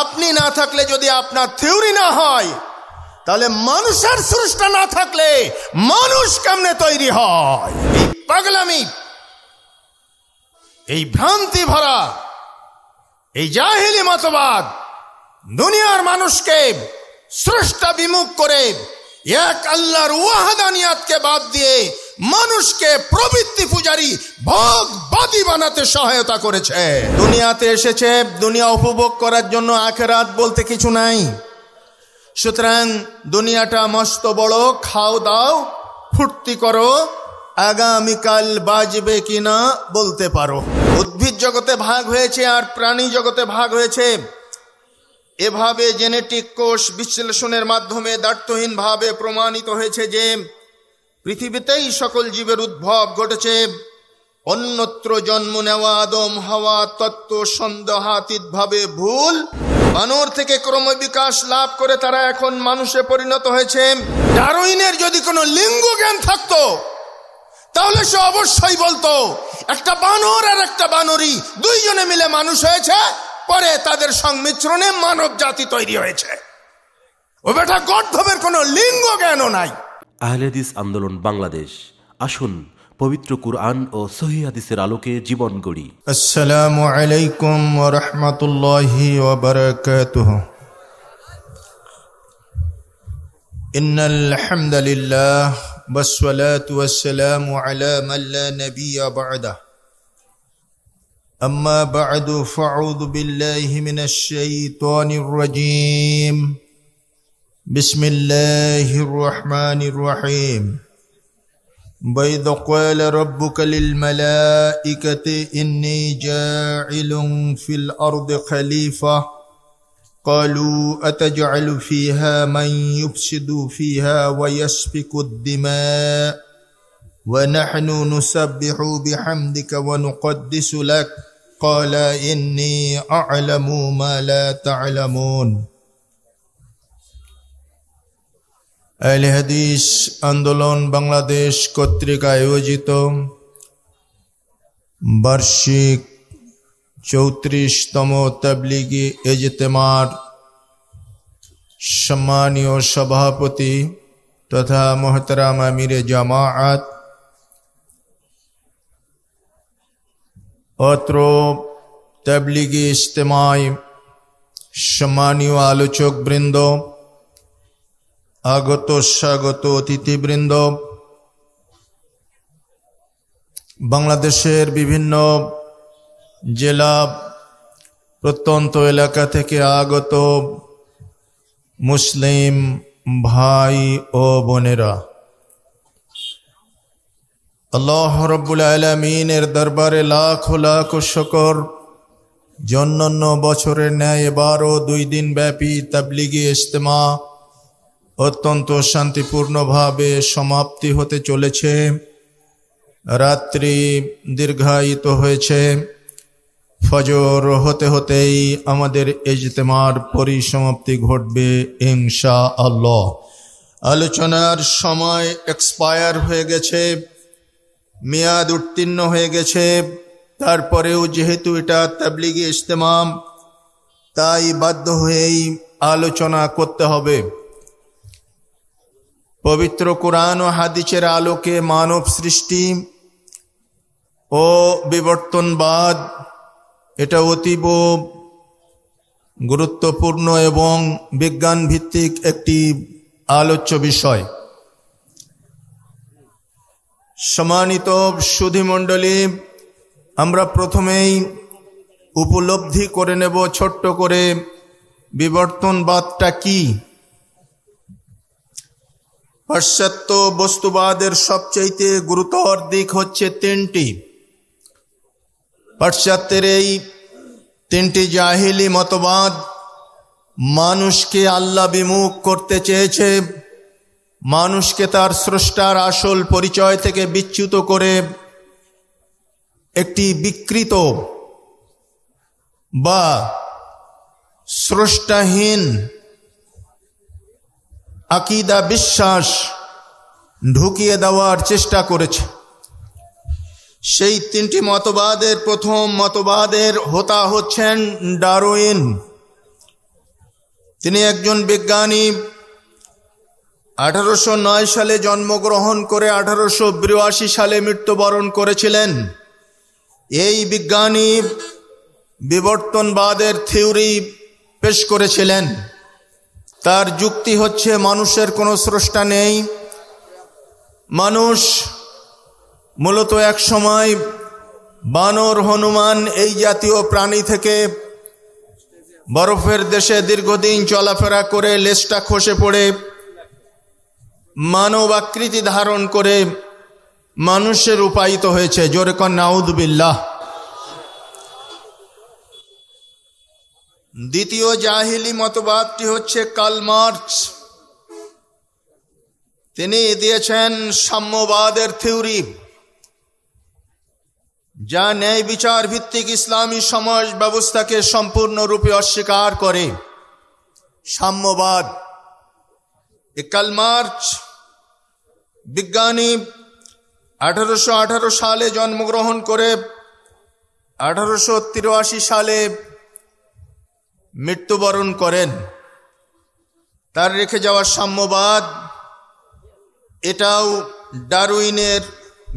আপনি না থাকলে যদি আপনার থিওরি না হয় তাহলে মানুষের সৃষ্টা না থাকলে মানুষ কেমনে তৈরি হয় এই পাগলামি এই ভ্রান্তি ভরা এই জাহিলি মতবাদ দুনিয়ার মানুষকে সৃষ্টা বিমুখ করে এক আল্লাহর ওয়াহদানিয়াতকে বাদ দিয়ে মানুষকে প্রবৃত্তি পূজারী ভোগবাদী বানাতে সহায়তা করেছে দুনিয়াতে এসেছে দুনিয়া উপভোগ করার জন্য আখেরাত বলতে কিছু নাই সুতরাং দুনিয়াটা মস্ত বড় খাও দাও ফুর্তি করো আগামীকাল বাজবে কিনা বলতে পারো উদ্ভিদ জগতে ভাগ হয়েছে আর প্রাণী জগতে ভাগ হয়েছে এভাবে জেনেটিক কোষ বিশ্লেষণের মাধ্যমে দার্থহীনভাবে প্রমাণিত হয়েছে যে পৃথিবীতেই সকল জীবের উদ্ভব ঘটেছে অন্যত্র জন্ম নেওয়া আদম হওয়া তত্ত্ব ভাবে ভুল বানর থেকে ক্রমবিকাশ লাভ করে তারা এখন মানুষে পরিণত হয়েছে ডারুইনের যদি কোনো লিঙ্গ জ্ঞান থাকতো তাহলে সে অবশ্যই বলতো একটা বানর আর একটা বানরই দুইজনে মিলে মানুষ হয়েছে পরে তাদের সংমিশ্রণে মানব জাতি তৈরি হয়েছে ও বেটা গর্ধবের কোনো লিঙ্গ জ্ঞানও নাই আহলেদিস আন্দোলন বাংলাদেশ আসুন পবিত্র কুরআন ও সহি আলোকে জীবন গড়ি আসসালামু আলাইকুম ওয়া রাহমাতুল্লাহি ওয়া বারাকাতুহু ইন্নাল والسلام على من لا نبي بعده أما بعد فاعوذ بالله من الشيطان الرجيم بسم الله الرحمن الرحيم بيض قال ربك للملائكة إني جاعل في الأرض خليفة قالوا أتجعل فيها من يفسد فيها ويسفك الدماء ونحن نسبح بحمدك ونقدس لك قال إني أعلم ما لا تعلمون আহলে হাদিস আন্দোলন বাংলাদেশ কর্তৃক আয়োজিত বার্ষিক চৌত্রিশতম তাবলিগি এজতেমার সম্মানীয় সভাপতি তথা মোহতারাম আমিরে জামাআত অত্র তাবলিগি ইজতেমায় সম্মানীয় আলোচকবৃন্দ আগত স্বাগত অতিথিবৃন্দ বাংলাদেশের বিভিন্ন জেলা প্রত্যন্ত এলাকা থেকে আগত মুসলিম ভাই ও বোনেরা আল্লাহ রব্বুল আলমিনের দরবারে লাখ লাখ শকর জন্য বছরের ন্যায় এবারও দুই দিন ব্যাপী তাবলিগি ইজতেমা অত্যন্ত শান্তিপূর্ণভাবে সমাপ্তি হতে চলেছে রাত্রি দীর্ঘায়িত হয়েছে ফজর হতে হতেই আমাদের এজতেমার পরিসমাপ্তি ঘটবে ইংসা আল্লাহ আলোচনার সময় এক্সপায়ার হয়ে গেছে মেয়াদ উত্তীর্ণ হয়ে গেছে তারপরেও যেহেতু এটা তাবলিগি ইজতেমাম তাই বাধ্য হয়েই আলোচনা করতে হবে পবিত্র কোরআন ও হাদিসের আলোকে মানব সৃষ্টি ও বিবর্তনবাদ এটা অতীব গুরুত্বপূর্ণ এবং বিজ্ঞান ভিত্তিক একটি আলোচ্য বিষয় সমানিত সুধিমণ্ডলী আমরা প্রথমেই উপলব্ধি করে নেব ছোট্ট করে বিবর্তনবাদটা কী পাশ্চাত্য বস্তুবাদের সবচাইতে গুরুতর দিক হচ্ছে তিনটি পাশ্চাত্যের এই তিনটি জাহিলি মতবাদ মানুষকে আল্লাহ বিমুখ করতে চেয়েছে মানুষকে তার স্রষ্টার আসল পরিচয় থেকে বিচ্যুত করে একটি বিকৃত বা স্রষ্টাহীন আকিদা বিশ্বাস ঢুকিয়ে দেওয়ার চেষ্টা করেছে সেই তিনটি মতবাদের প্রথম মতবাদের হোতা হচ্ছেন ডারোইন তিনি একজন বিজ্ঞানী আঠারোশো নয় সালে জন্মগ্রহণ করে আঠারোশো বিরাশি সালে মৃত্যুবরণ করেছিলেন এই বিজ্ঞানী বিবর্তনবাদের থিওরি পেশ করেছিলেন তার যুক্তি হচ্ছে মানুষের কোনো স্রষ্টা নেই মানুষ মূলত এক সময় বানর হনুমান এই জাতীয় প্রাণী থেকে বরফের দেশে দীর্ঘদিন চলাফেরা করে লেজটা খসে পড়ে মানব আকৃতি ধারণ করে মানুষের রূপায়িত হয়েছে জোরে কন্যা বিল্লাহ দ্বিতীয় জাহিলি মতবাদটি হচ্ছে কালমার্চ তিনি দিয়েছেন সাম্যবাদের থিউরি যা ন্যায় বিচার ভিত্তিক ইসলামী সমাজ ব্যবস্থাকে সম্পূর্ণরূপে অস্বীকার করে সাম্যবাদ কালমার্চ বিজ্ঞানী আঠারোশো সালে জন্মগ্রহণ করে আঠারোশো সালে মৃত্যুবরণ করেন তার রেখে যাওয়া সাম্যবাদ এটাও ডারউইনের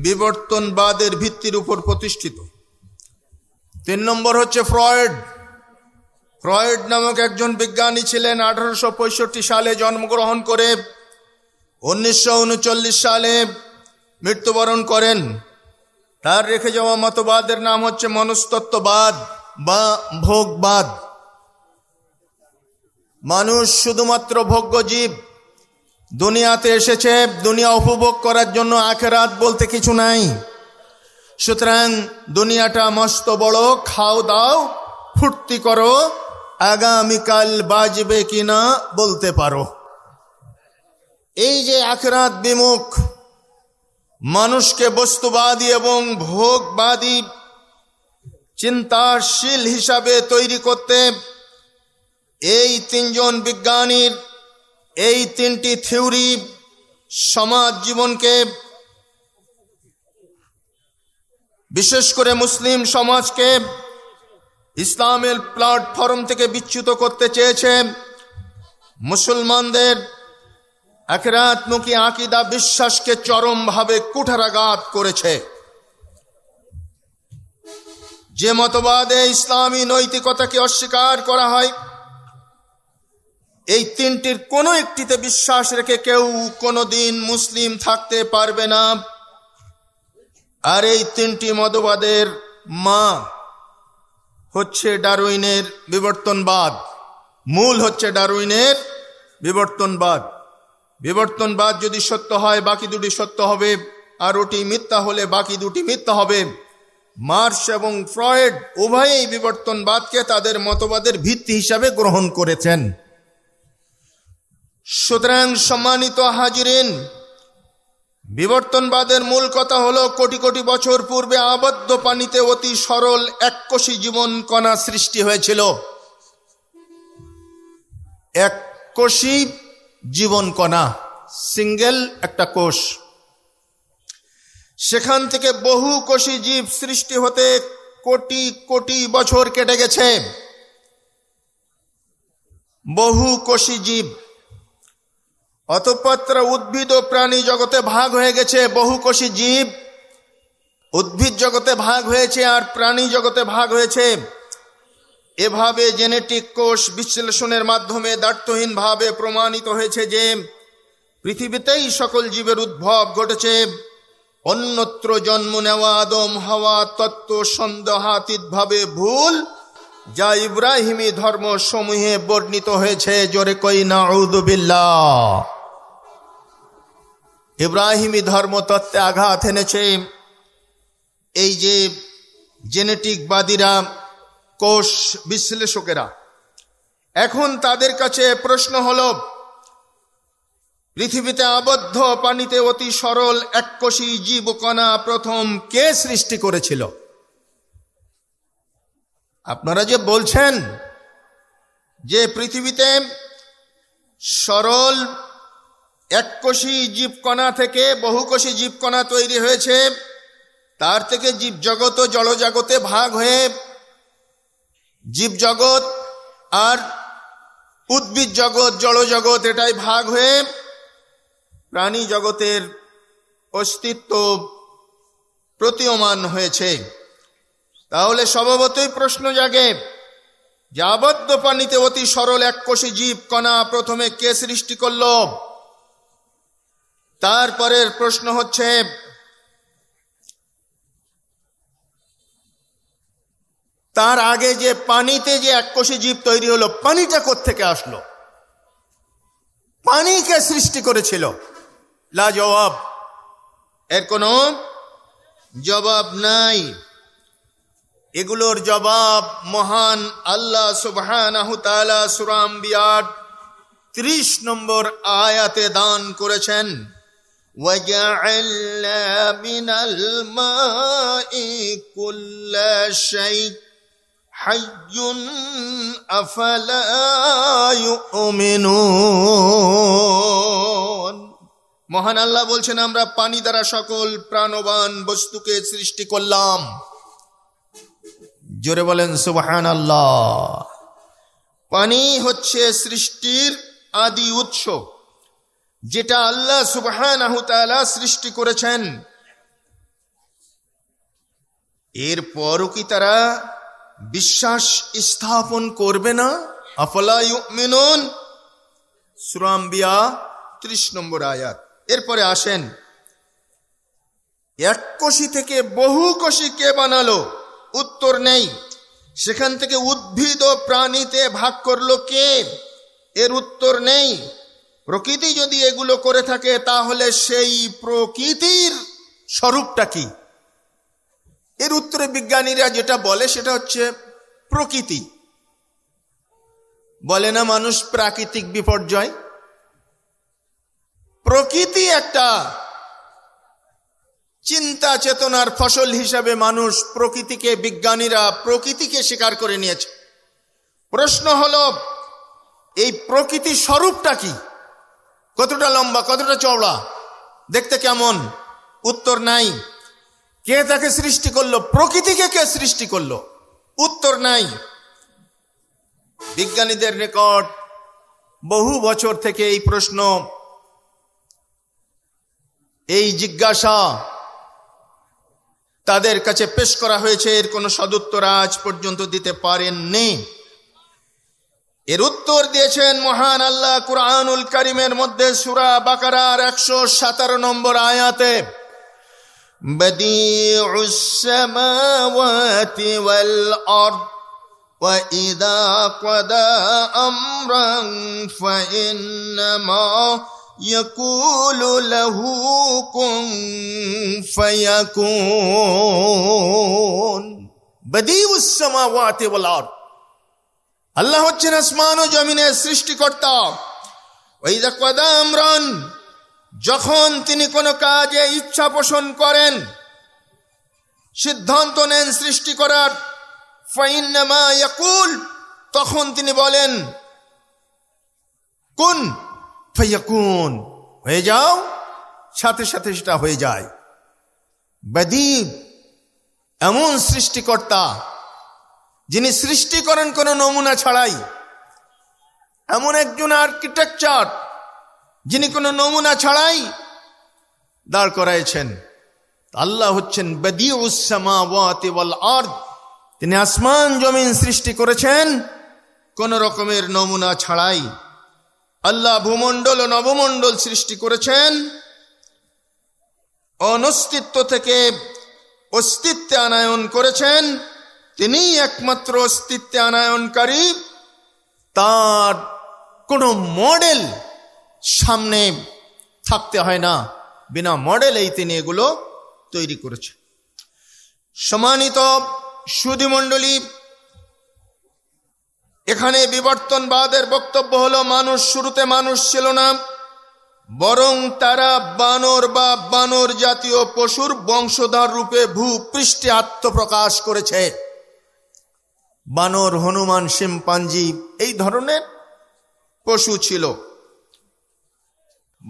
বিবর্তনবাদের ভিত্তির উপর প্রতিষ্ঠিত তিন নম্বর হচ্ছে ফ্রয়েড ফ্রয়েড নামক একজন বিজ্ঞানী ছিলেন আঠারোশো সালে জন্মগ্রহণ করে উনিশশো সালে মৃত্যুবরণ করেন তার রেখে যাওয়া মতবাদের নাম হচ্ছে মনস্তত্ববাদ বা ভোগবাদ মানুষ শুধুমাত্র ভোগ্য জীব দুনিয়াতে এসেছে দুনিয়া উপভোগ করার জন্য আখেরাত বলতে কিছু নাই সুতরাং দুনিয়াটা মস্ত বড় খাও দাও ফুর্তি করো আগামীকাল বাজবে কিনা বলতে পারো এই যে আখরাত বিমুখ মানুষকে বস্তুবাদী এবং ভোগবাদী চিন্তাশীল হিসাবে তৈরি করতে এই তিনজন বিজ্ঞানীর এই তিনটি থিওরি সমাজ জীবনকে বিশেষ করে মুসলিম সমাজকে ইসলামের প্ল্যাটফর্ম থেকে বিচ্যুত করতে চেয়েছে মুসলমানদের আখরাতমুখী আকিদা বিশ্বাসকে চরমভাবে কুঠারাঘাত করেছে যে মতবাদে ইসলামী নৈতিকতাকে অস্বীকার করা হয় এই তিনটির কোনো একটিতে বিশ্বাস রেখে কেউ কোনদিন মুসলিম থাকতে পারবে না আর এই তিনটি মতবাদের মা হচ্ছে ডারুইনের বিবর্তনবাদ মূল হচ্ছে ডারুইনের বিবর্তনবাদ বিবর্তনবাদ যদি সত্য হয় বাকি দুটি সত্য হবে আর ওটি মিথ্যা হলে বাকি দুটি মিথ্যা হবে মার্স এবং ফ্রয়েড উভয়েই বিবর্তনবাদকে তাদের মতবাদের ভিত্তি হিসাবে গ্রহণ করেছেন সুতরাং সম্মানিত হাজিরেন বিবর্তনবাদের মূল কথা হলো কোটি কোটি বছর পূর্বে আবদ্ধ পানিতে অতি সরল এককোষী জীবন কণা সৃষ্টি হয়েছিল এককোষী জীবন কণা সিঙ্গেল একটা কোষ সেখান থেকে বহু কোষী জীব সৃষ্টি হতে কোটি কোটি বছর কেটে গেছে বহু কোষি জীব অতপত্র উদ্ভিদ ও প্রাণী জগতে ভাগ হয়ে গেছে বহুকোষী জীব উদ্ভিদ জগতে ভাগ হয়েছে আর প্রাণী জগতে ভাগ হয়েছে এভাবে জেনেটিক কোষ বিশ্লেষণের মাধ্যমে দার্থহীনভাবে প্রমাণিত হয়েছে যে পৃথিবীতেই সকল জীবের উদ্ভব ঘটেছে অন্যত্র জন্ম নেওয়া আদম হওয়া তত্ত্ব ভাবে ভুল যা ইব্রাহিমী ধর্মসমূহে বর্ণিত হয়েছে জোরে কই না ইব্রাহিমী ধর্মতত্ত্বে আঘাত এনেছে এই যে জেনেটিকবাদীরা কোষ বিশ্লেষকেরা এখন তাদের কাছে প্রশ্ন হল পৃথিবীতে আবদ্ধ পানিতে অতি সরল এককোষী জীবকণা প্রথম কে সৃষ্টি করেছিল আপনারা যে বলছেন যে পৃথিবীতে সরল এককোষী জীবকণা থেকে বহুকোষী জীবকণা তৈরি হয়েছে তার থেকে জীবজগৎ ও জলজগতে ভাগ হয়ে জীবজগৎ আর উদ্ভিদ জগৎ জলজগৎ এটাই ভাগ হয়ে প্রাণী জগতের অস্তিত্ব প্রতীয়মান হয়েছে তাহলে স্বভাবতই প্রশ্ন জাগে যে পানিতে অতি সরল এককোষী জীব কণা প্রথমে কে সৃষ্টি করল তারপরের প্রশ্ন হচ্ছে তার আগে যে পানিতে যে এককোষী জীব তৈরি হলো পানিটা থেকে আসলো পানিকে সৃষ্টি করেছিল লাজবাব এর কোনো জবাব নাই এগুলোর জবাব মহান আল্লাহ সুবহান সুরাম বিয়ার ত্রিশ নম্বর আয়াতে দান করেছেন وجعلنا من الماء كل شيء حي أفلا يؤمنون মহান আল্লাহ বলছেন আমরা পানি দ্বারা সকল প্রাণবান বস্তুকে সৃষ্টি করলাম জোরে বলেন সুবাহান আল্লাহ পানি হচ্ছে সৃষ্টির আদি উৎস যেটা আল্লাহ সুবহান সৃষ্টি করেছেন এর পরও কি তারা বিশ্বাস স্থাপন করবে না আফলা সুরাম্বিয়া ত্রিশ নম্বর আয়াত এরপরে আসেন এক কোষি থেকে বহু কোষি কে বানালো উত্তর নেই সেখান থেকে উদ্ভিদ ও প্রাণীতে ভাগ করলো কে এর উত্তর নেই প্রকৃতি যদি এগুলো করে থাকে তাহলে সেই প্রকৃতির স্বরূপটা কি এর উত্তরে বিজ্ঞানীরা যেটা বলে সেটা হচ্ছে প্রকৃতি বলে না মানুষ প্রাকৃতিক বিপর্যয় প্রকৃতি একটা চিন্তা চেতনার ফসল হিসাবে মানুষ প্রকৃতিকে বিজ্ঞানীরা প্রকৃতিকে স্বীকার করে নিয়েছে প্রশ্ন হল এই প্রকৃতি স্বরূপটা কি কতটা লম্বা কতটা চওড়া দেখতে কেমন উত্তর নাই কে তাকে সৃষ্টি করলো প্রকৃতিকে কে সৃষ্টি করলো উত্তর নাই বিজ্ঞানীদের রেকর্ড বহু বছর থেকে এই প্রশ্ন এই জিজ্ঞাসা তাদের কাছে পেশ করা হয়েছে এর কোনো সদুত্তর আজ পর্যন্ত দিতে পারেননি এর উত্তর দিয়েছেন মহান আল্লাহ কুরআনুল করিমের মধ্যে সুরা বাকারার একশো সতেরো নম্বর আয়াতে وَإِذَا قَضَى أَمْرًا فَإِنَّمَا يَقُولُ لَهُ আল্লাহ হচ্ছেন আসমান ও জমিনের সৃষ্টিকর্তা ওই আমরান যখন তিনি কোনো কাজে ইচ্ছা পোষণ করেন সিদ্ধান্ত নেন সৃষ্টি করার তখন তিনি বলেন কোন ফাইয়াকুন হয়ে যাও সাথে সাথে সেটা হয়ে যায় বদীপ এমন সৃষ্টিকর্তা যিনি সৃষ্টি করেন কোনো নমুনা ছাড়াই এমন একজন আর্কিটেকচার যিনি কোনো নমুনা ছাড়াই দাঁড় করাইছেন আল্লাহ হচ্ছেন তিনি আসমান জমিন সৃষ্টি করেছেন কোন রকমের নমুনা ছাড়াই আল্লাহ ভূমণ্ডল ও নবমণ্ডল সৃষ্টি করেছেন অনস্তিত্ব থেকে অস্তিত্বে আনায়ন করেছেন তিনি একমাত্র অস্তিত্বে আনায়নকারী তার কোনো মডেল সামনে থাকতে হয় না বিনা মডেলেই তিনি এগুলো তৈরি করেছেন সমানিত সুধিমণ্ডলী এখানে বিবর্তনবাদের বক্তব্য হলো মানুষ শুরুতে মানুষ ছিল না বরং তারা বানর বা বানর জাতীয় পশুর বংশধর রূপে ভূপৃষ্ঠে আত্মপ্রকাশ করেছে বানর হনুমান শিম্পাঞ্জি এই ধরনের পশু ছিল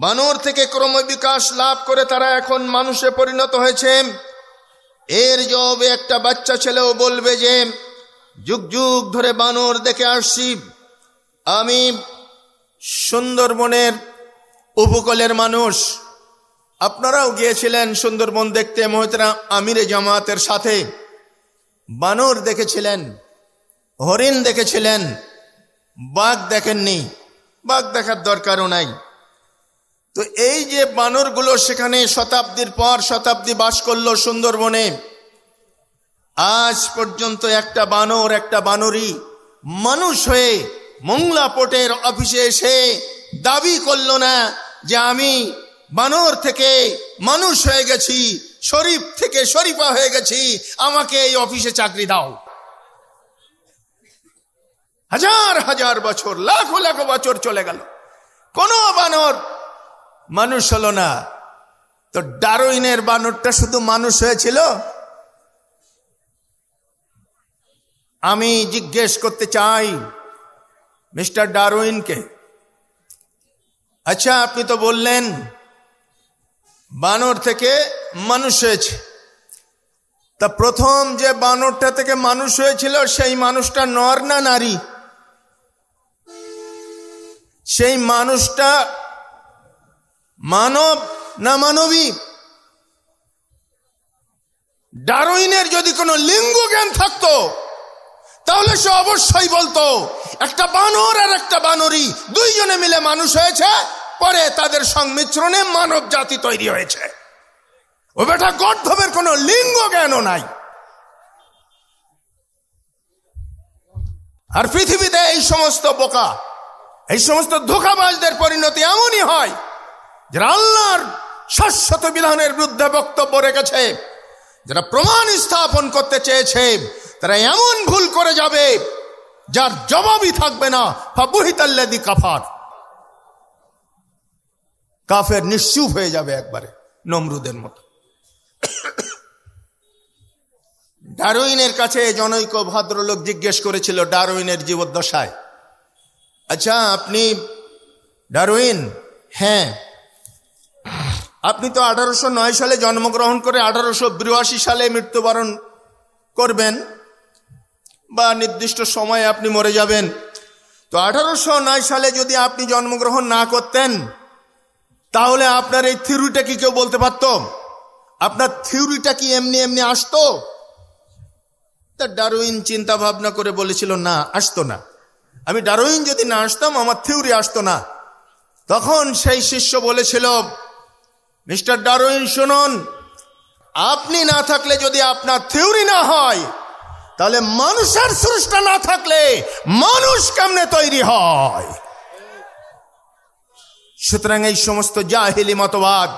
বানর থেকে ক্রমবিকাশ লাভ করে তারা এখন মানুষে পরিণত হয়েছে এর জবাবে একটা বাচ্চা ছেলেও বলবে যে যুগ যুগ ধরে বানর দেখে আসছি আমি সুন্দরবনের উপকূলের মানুষ আপনারাও গিয়েছিলেন সুন্দরবন দেখতে মহিতরা আমিরে জামাতের সাথে বানর দেখেছিলেন হরিণ দেখেছিলেন বাঘ দেখেননি বাঘ দেখার দরকারও নাই তো এই যে বানরগুলো সেখানে শতাব্দীর পর শতাব্দী বাস করলো সুন্দরবনে আজ পর্যন্ত একটা বানর একটা বানরই মানুষ হয়ে মোংলা অফিসে এসে দাবি করল না যে আমি বানর থেকে মানুষ হয়ে গেছি শরীফ থেকে শরীফা হয়ে গেছি আমাকে এই অফিসে চাকরি দাও হাজার হাজার বছর লাখো লাখো বছর চলে গেল কোনো বানর মানুষ হলো না তো ডারোইনের বানরটা শুধু মানুষ হয়েছিল আমি জিজ্ঞেস করতে চাই মিস্টার ডারোইনকে আচ্ছা আপনি তো বললেন বানর থেকে মানুষ হয়েছে তা প্রথম যে বানরটা থেকে মানুষ হয়েছিল সেই মানুষটা নর না নারী সেই মানুষটা মানব না মানবী ডারুইনের যদি কোনো লিঙ্গ জ্ঞান থাকতো তাহলে সে অবশ্যই বলতো একটা বানর আর একটা বানরী দুইজনে মিলে মানুষ হয়েছে পরে তাদের সংমিশ্রণে মানব জাতি তৈরি হয়েছে ও বেটা গর্ধবের কোনো লিঙ্গ জ্ঞানও নাই আর পৃথিবীতে এই সমস্ত বোকা এই সমস্ত ধোকাবাজদের পরিণতি এমনই হয় যারা আল্লাহর শাশ্বত বিধানের বিরুদ্ধে বক্তব্য রেখেছে যারা প্রমাণ স্থাপন করতে চেয়েছে তারা এমন ভুল করে যাবে যার জবাবই থাকবে না ফাবুহিতাল্লাদি কাফার কাফের নিশ্চুপ হয়ে যাবে একবারে নমরুদের মতো ডারউইনের কাছে জনৈক ভদ্রলোক জিজ্ঞেস করেছিল ডারউইনের জীবদ্দশায় আচ্ছা আপনি ডারুইন হ্যাঁ আপনি তো আঠারোশো নয় সালে জন্মগ্রহণ করে আঠারোশো বিরাশি সালে মৃত্যুবরণ করবেন বা নির্দিষ্ট সময়ে আপনি মরে যাবেন তো আঠারোশো নয় সালে যদি আপনি জন্মগ্রহণ না করতেন তাহলে আপনার এই থিওরিটা কি কেউ বলতে পারত আপনার থিওরিটা কি এমনি এমনি আসতো তা ডারউইন চিন্তা ভাবনা করে বলেছিল না আসতো না আমি ডারোইন যদি না আসতাম আমার থিওরি আসতো না তখন সেই শিষ্য বলেছিল মিস্টার ডারোইন শুনুন আপনি না থাকলে যদি আপনার থিওরি না হয় তাহলে মানুষের সৃষ্টা না থাকলে মানুষ কেমনে তৈরি হয় সুতরাং এই সমস্ত জাহিলি মতবাদ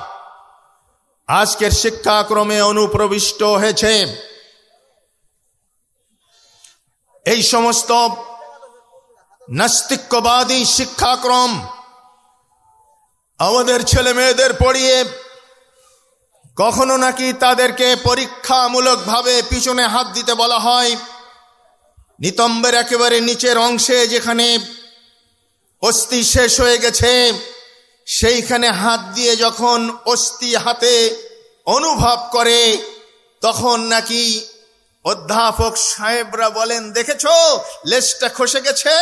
আজকের শিক্ষাক্রমে অনুপ্রবিষ্ট হয়েছে এই সমস্ত নাস্তিকবাদী শিক্ষাক্রম আমাদের ছেলে মেয়েদের পড়িয়ে কখনো নাকি তাদেরকে পরীক্ষামূলকভাবে পিছনে হাত দিতে বলা হয় নিতম্বের একেবারে নিচের অংশে যেখানে অস্থি শেষ হয়ে গেছে সেইখানে হাত দিয়ে যখন অস্থি হাতে অনুভব করে তখন নাকি অধ্যাপক সাহেবরা বলেন দেখেছ লেজটা খসে গেছে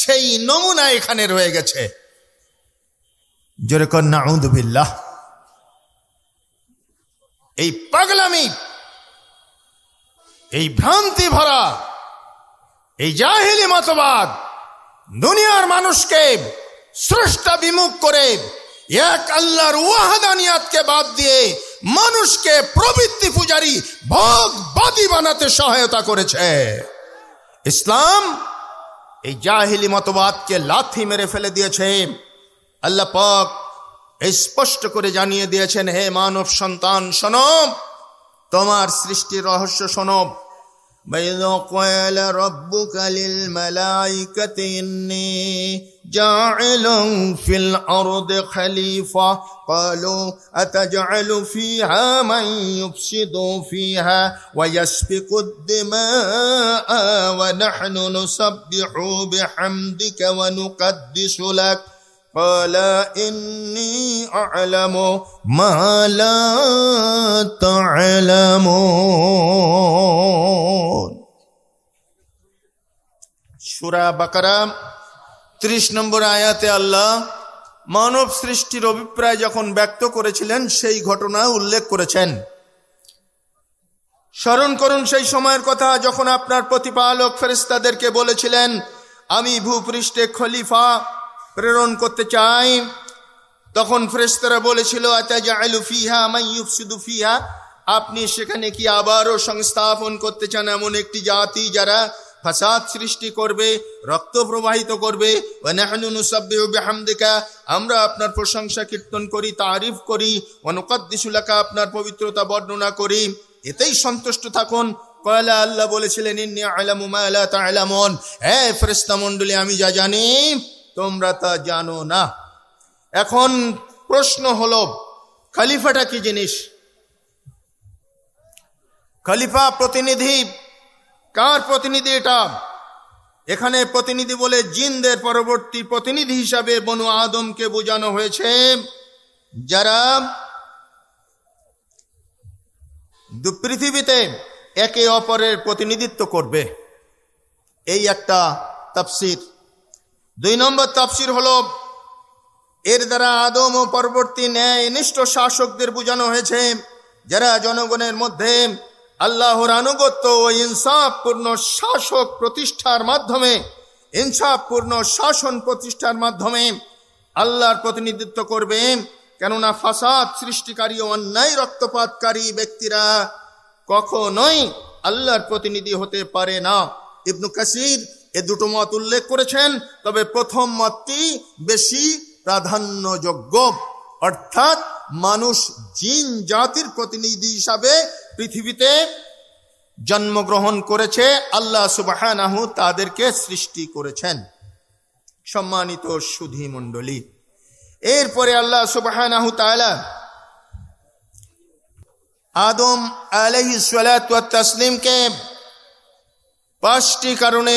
সেই নমুনা এখানে রয়ে গেছে জোরে এই পাগলামি এই ভ্রান্তি ভরা এই জাহিলি মতবাদ দুনিয়ার মানুষকে স্রষ্টা বিমুখ করে এক আল্লাহর ওয়াহদানিয়াতকে বাদ দিয়ে মানুষকে প্রবৃত্তি পূজারী ভোগ উন্নতি বানাতে সহায়তা করেছে ইসলাম এই জাহিলি মতবাদকে লাথি মেরে ফেলে দিয়েছে আল্লাহ পাক স্পষ্ট করে জানিয়ে দিয়েছেন হে মানব সন্তান সনব তোমার সৃষ্টির রহস্য সনব وإذ قال ربك للملائكة إني جاعل في الأرض خليفة قالوا أتجعل فيها من يفسد فيها ويسفك الدماء ونحن نسبح بحمدك ونقدس لك قال إني أعلم ما لا تعلمون সুরা বাকারা ত্রিশ নম্বর আয়াতে আল্লাহ মানব সৃষ্টির অভিপ্রায় যখন ব্যক্ত করেছিলেন সেই ঘটনা উল্লেখ করেছেন স্মরণ করুন সেই সময়ের কথা যখন আপনার প্রতিপালক ফেরিস্তাদেরকে বলেছিলেন আমি ভূপৃষ্ঠে খলিফা প্রেরণ করতে চাই তখন ফ্রেস্তারা বলেছিল ফিহা আপনি সেখানে কি আবারও সংস্থাপন করতে চান এমন একটি জাতি যারা ফাসাদ সৃষ্টি করবে রক্ত প্রবাহিত করবে আমরা আপনার প্রশংসা কীর্তন করি তারিফ করি অনুকাদ্দিসুলাকা আপনার পবিত্রতা বর্ণনা করি এতেই সন্তুষ্ট থাকুন কয়লা আল্লাহ বলেছিলেন আলা হ্যাঁ আমি যা জানি তোমরা তা জানো না এখন প্রশ্ন হলো খালিফাটা কি জিনিস খালিফা প্রতিনিধি কার প্রতিনিধি এটা এখানে প্রতিনিধি বলে জিনদের পরবর্তী প্রতিনিধি হিসাবে বনু আদমকে বোঝানো হয়েছে যারা পৃথিবীতে একে অপরের প্রতিনিধিত্ব করবে এই একটা তাফসির দুই নম্বর তাফসির হল এর দ্বারা আদম ও পরবর্তী ন্যায় নিষ্ঠ শাসকদের বোঝানো হয়েছে যারা জনগণের মধ্যে আল্লাহর আনুগত্য ও ইনসাফপূর্ণ শাসক প্রতিষ্ঠার মাধ্যমে ইনসাফপূর্ণ শাসন প্রতিষ্ঠার মাধ্যমে আল্লাহর প্রতিনিধিত্ব করবে কেননা ফাসাদ সৃষ্টিকারী ও অন্যায় রক্তপাতকারী ব্যক্তিরা কখনোই আল্লাহর প্রতিনিধি হতে পারে না ইবনু কাসির এ দুটো মত উল্লেখ করেছেন তবে প্রথম মতটি বেশি প্রাধান্যযোগ্য অর্থাৎ মানুষ জিন জাতির প্রতিনিধি হিসাবে পৃথিবীতে জন্মগ্রহণ করেছে আল্লাহ সুবাহানাহু তাদেরকে সৃষ্টি করেছেন সম্মানিত সুধি মন্ডলী এরপরে আল্লাহ সুবাহানাহু আদম আলহি সালাত পাঁচটি কারণে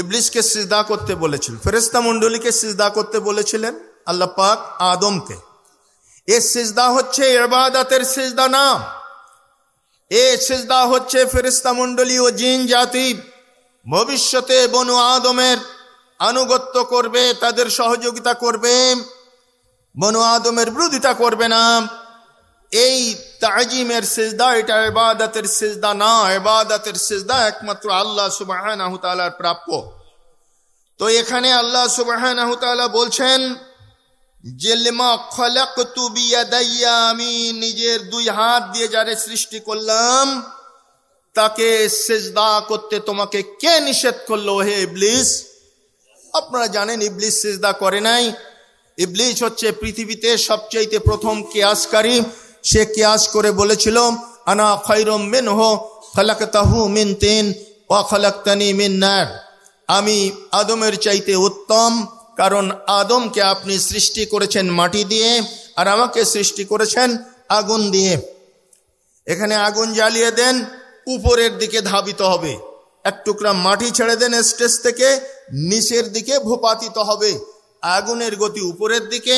ইবলিশকে সিজদা করতে বলেছিলেন ফেরেস্তা মণ্ডলীকে সিজদা করতে বলেছিলেন আল্লাহ পাক আদমকে এ সিজদা হচ্ছে এবাদাতের সিজদা না এ সিজদা হচ্ছে ফেরিস্তা মন্ডলী ও জিন জাতি ভবিষ্যতে বনু আদমের আনুগত্য করবে তাদের সহযোগিতা করবে বনু আদমের বিরোধিতা করবে না এই তাজিমের সিজদা এটা এবাদাতের সিজদা না এবাদতের সিজদা একমাত্র আল্লাহ সুবাহান আহতালার প্রাপ্য তো এখানে আল্লাহ সুবাহান আহতালা বলছেন আমি নিজের দুই হাত দিয়ে যারে সৃষ্টি করলাম তাকে সেজদা করতে তোমাকে কে নিষেধ করলো হে ইবলিস আপনারা জানেন ইবলিস সেজদা করে নাই ইবলিস হচ্ছে পৃথিবীতে সবচেয়ে প্রথম কেয়াসকারী সে কিয়াস করে বলেছিল আনা খৈরম মেন হো খালাক তাহু মিন তিন ও খালাক তানি মিন নার আমি আদমের চাইতে উত্তম কারণ আদমকে আপনি সৃষ্টি করেছেন মাটি দিয়ে আর আমাকে সৃষ্টি করেছেন আগুন দিয়ে এখানে আগুন জ্বালিয়ে দেন উপরের দিকে ধাবিত হবে এক টুকরা মাটি ছেড়ে দেন স্টেজ থেকে নিচের দিকে ভূপাতিত হবে আগুনের গতি উপরের দিকে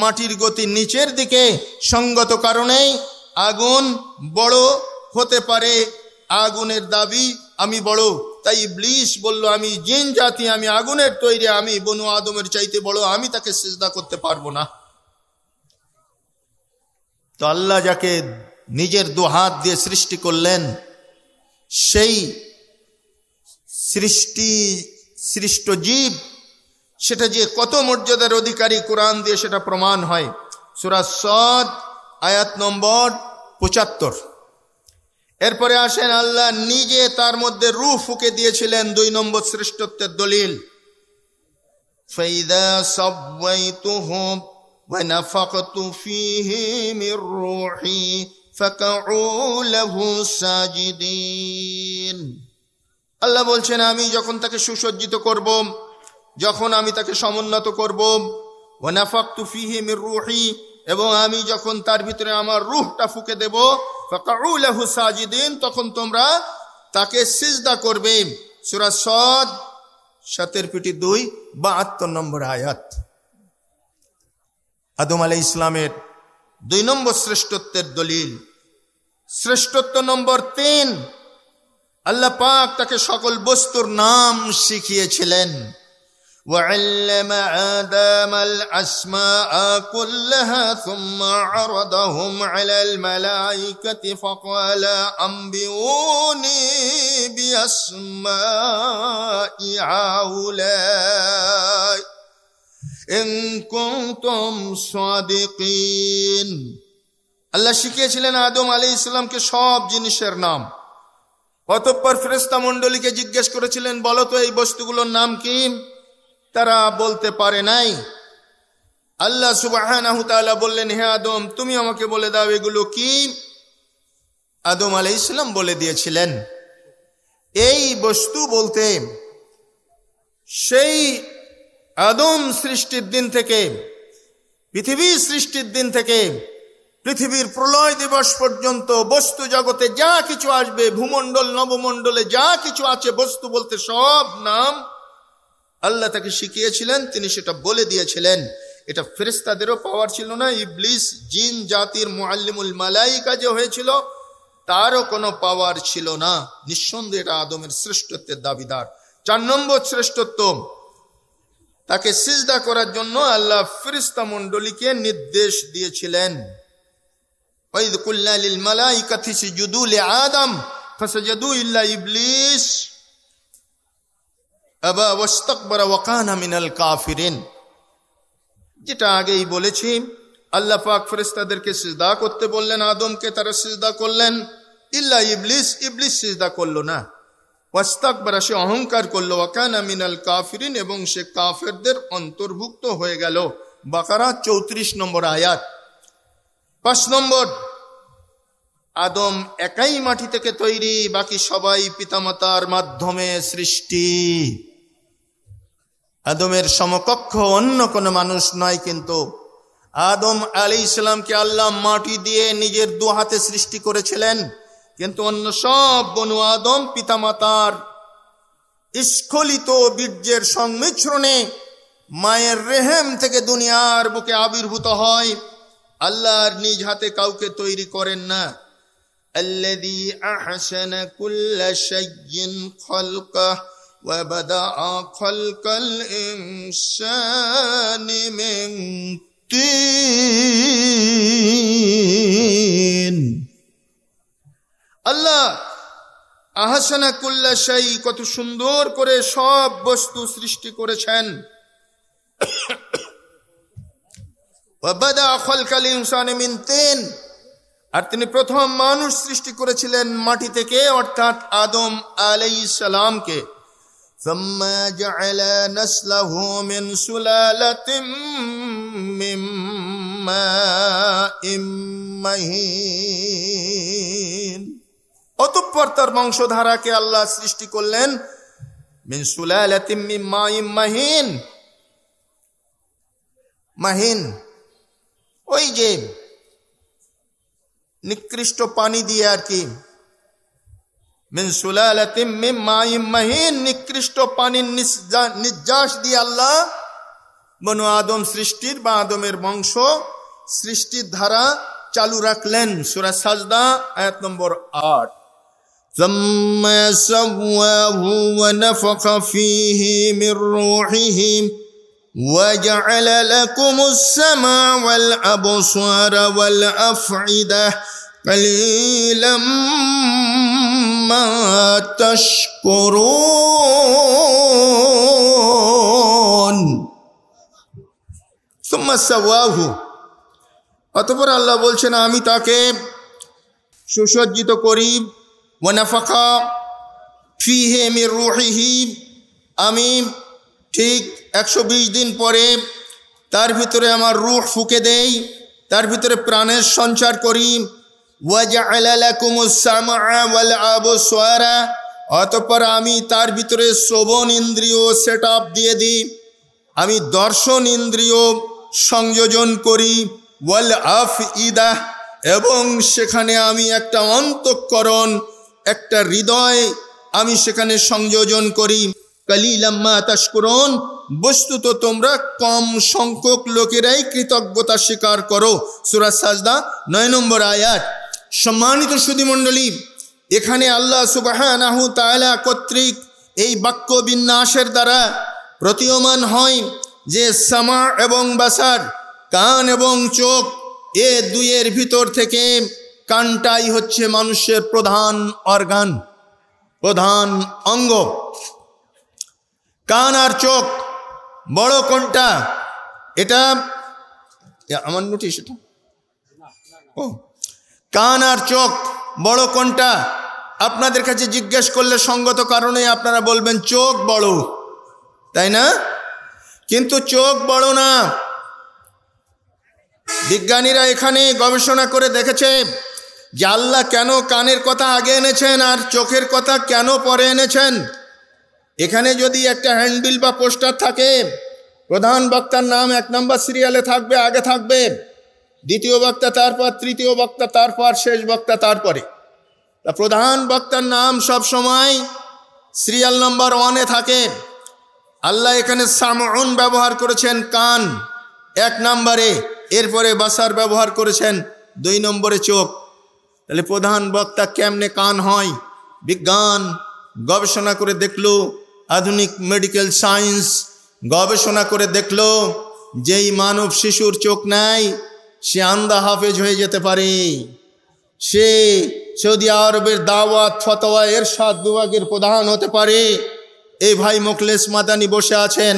মাটির গতি নিচের দিকে সঙ্গত কারণেই আগুন বড় হতে পারে আগুনের দাবি আমি বড় তাই ব্লিশ বলল আমি জিন জাতি আমি আগুনের তৈরি আমি বনু আদমের চাইতে বড় আমি তাকে সিজদা করতে পারবো না তো আল্লাহ যাকে নিজের দুহাত দিয়ে সৃষ্টি করলেন সেই সৃষ্টি সৃষ্ট জীব সেটা যে কত মর্যাদার অধিকারী কোরআন দিয়ে সেটা প্রমাণ হয় সুরা সদ আয়াত নম্বর পঁচাত্তর এরপরে আসেন আল্লাহ নিজে তার মধ্যে রু ফুকে দিয়েছিলেন দুই নম্বর শ্রেষ্ঠত্বের দলিল সাজিদিন আল্লাহ বলছেন আমি যখন তাকে সুসজ্জিত করব যখন আমি তাকে সমুন্নত করব ওনাফাক তুফিহি মির রুহি এবং আমি যখন তার ভিতরে আমার রুহটা ফুকে দেব ফাকাউলাহু সাজিদিন তখন তোমরা তাকে সিজদা করবে সূরা সদ সাতের পিটি দুই বাহাত্তর নম্বর আয়াত আদম আলাই ইসলামের দুই নম্বর শ্রেষ্ঠত্বের দলিল শ্রেষ্ঠত্ব নম্বর তিন আল্লাহ পাক তাকে সকল বস্তুর নাম শিখিয়েছিলেন وعلم آدم الأسماء كلها ثم عرضهم على الملائكة فقال أنبئوني بأسماء هؤلاء إن كنتم صادقين الله শিখিয়েছিলেন আদম আলী ইসলামকে সব জিনিসের নাম অতঃপর ফেরেস্তা মণ্ডলীকে জিজ্ঞেস করেছিলেন বলো তো এই বস্তুগুলোর নাম কি তারা বলতে পারে নাই আল্লাহ সুবাহ বললেন হে আদম তুমি আমাকে বলে দাও এগুলো কি আদম আলাই ইসলাম বলে দিয়েছিলেন এই বস্তু বলতে সেই আদম সৃষ্টির দিন থেকে পৃথিবীর সৃষ্টির দিন থেকে পৃথিবীর প্রলয় দিবস পর্যন্ত বস্তু জগতে যা কিছু আসবে ভূমণ্ডল নবমণ্ডলে যা কিছু আছে বস্তু বলতে সব নাম আল্লাহ তাকে শিখিয়েছিলেন তিনি সেটা বলে দিয়েছিলেন এটা ফেরিস্তাদেরও পাওয়ার ছিল না ইবলিস জিন জাতির মোয়াল্লিমুল মালাইকা যে হয়েছিল তারও কোনো পাওয়ার ছিল না নিঃসন্দেহে এটা আদমের শ্রেষ্ঠত্বের দাবিদার চার নম্বর শ্রেষ্ঠত্ব তাকে সিজদা করার জন্য আল্লাহ ফিরিস্তা মণ্ডলীকে নির্দেশ দিয়েছিলেন ওইদ কুল্লালিল মালাইকাথিস জুদুল আদম ফসজাদু ইল্লা ইবলিস আবা ওয়াস্তাকবারা ওয়াকানা মিনাল কাফিরিন যেটা আগেই বলেছি আল্লাহ পাক ফেরেস্তাদেরকে সিজদা করতে বললেন আদমকে তারা সিজদা করলেন ইল্লা ইবলিস ইবলিস সিজদা করল না ওয়াস্তাক বরা সে অহংকার করলো ওয়াকানা মিনাল কাফিরিন এবং সে কাফেরদের অন্তর্ভুক্ত হয়ে গেল বাকারা চৌত্রিশ নম্বর আয়াত পাঁচ নম্বর আদম একাই মাটি থেকে তৈরি বাকি সবাই পিতামাতার মাধ্যমে সৃষ্টি আদমের সমকক্ষ অন্য কোনো মানুষ নয় কিন্তু আদম আলী ইসলামকে আল্লাহ মাটি দিয়ে নিজের দু হাতে সৃষ্টি করেছিলেন কিন্তু অন্য সব বনু আদম পিতামাতার স্খলিত বীর্যের সংমিশ্রণে মায়ের রেহেম থেকে দুনিয়ার বুকে আবির্ভূত হয় আল্লাহর নিজ হাতে কাউকে তৈরি করেন না আল্লাদি আহসান কুল্লা শাইয়িন খালকাহ وبدأ خلق الإنسان من তিন আল্লাহ আহাসানা কুল্লা কত সুন্দর করে সব বস্তু সৃষ্টি করেছেন তিন আর তিনি প্রথম মানুষ সৃষ্টি করেছিলেন মাটি থেকে অর্থাৎ আদম আলাই সালামকে ثم جعل نسله من سلالة من ماء مهين অতঃপর তার বংশধারাকে আল্লাহ সৃষ্টি করলেন মিন সুলালাতিম মিন মাইম মাহিন মাহিন ওই যে নিকৃষ্ট পানি দিয়ে আর কি من سلالة من ماء مهين نكرشتو پاني نجاش دي الله بنو آدم سرشتير با آدم ارمانشو سرشتي دھارا چالو لن سورة سجدہ آیت نمبر آٹھ ثم سواه ونفق فيه من روحه وجعل لكم السمع والأبصار والأفعدة قليلا অতপর আল্লাহ বলছেন আমি তাকে সুসজ্জিত করি ওয়ানাফাকা রুহিহি আমি ঠিক একশো দিন পরে তার ভিতরে আমার রুহ ফুকে দেই তার ভিতরে প্রাণের সঞ্চার করি অতপর আমি তার ভিতরে শ্রবণ ইন্দ্রিয় সেট আপ দিয়ে দিই আমি দর্শন ইন্দ্রিয় সংযোজন করি ওয়াল আফ ইদাহ এবং সেখানে আমি একটা অন্তঃকরণ একটা হৃদয় আমি সেখানে সংযোজন করি কালিলাম্মা তাস্করণ বস্তুত তোমরা কম সংখ্যক লোকেরাই কৃতজ্ঞতা স্বীকার করো সুরাজ সাজদা নয় নম্বর আয়াত সম্মানিত সুদীমণ্ডলী এখানে আল্লাহ সুবাহানাহু তালা কর্তৃক এই বাক্য বিন্যাসের দ্বারা প্রতীয়মান হয় যে সামা এবং বাসার কান এবং চোখ এ দুইয়ের ভিতর থেকে কানটাই হচ্ছে মানুষের প্রধান অর্গান প্রধান অঙ্গ কান আর চোখ বড় কোনটা এটা আমার নোটিশ এটা ও কান আর চোখ বড় কোনটা আপনাদের কাছে জিজ্ঞেস করলে সঙ্গত কারণে আপনারা বলবেন চোখ বড় তাই না কিন্তু চোখ বড় না বিজ্ঞানীরা এখানে গবেষণা করে দেখেছে যে আল্লাহ কেন কানের কথা আগে এনেছেন আর চোখের কথা কেন পরে এনেছেন এখানে যদি একটা হ্যান্ডবিল বা পোস্টার থাকে প্রধান বক্তার নাম এক নম্বর সিরিয়ালে থাকবে আগে থাকবে দ্বিতীয় বক্তা তারপর তৃতীয় বক্তা তারপর শেষ বক্তা তারপরে তা প্রধান বক্তার নাম সব সময় সিরিয়াল নম্বর ওয়ানে থাকে আল্লাহ এখানে সামন ব্যবহার করেছেন কান এক নম্বরে এরপরে বাসার ব্যবহার করেছেন দুই নম্বরে চোখ তাহলে প্রধান বক্তা কেমনে কান হয় বিজ্ঞান গবেষণা করে দেখলো আধুনিক মেডিকেল সায়েন্স গবেষণা করে দেখলো যেই মানব শিশুর চোখ নাই সে আন্দা হাফেজ হয়ে যেতে পারে সে সৌদি আরবের দাওয়াত ফতোয়া এর সাত বিভাগের প্রধান হতে পারে এই ভাই মোকলেশ মাদানি বসে আছেন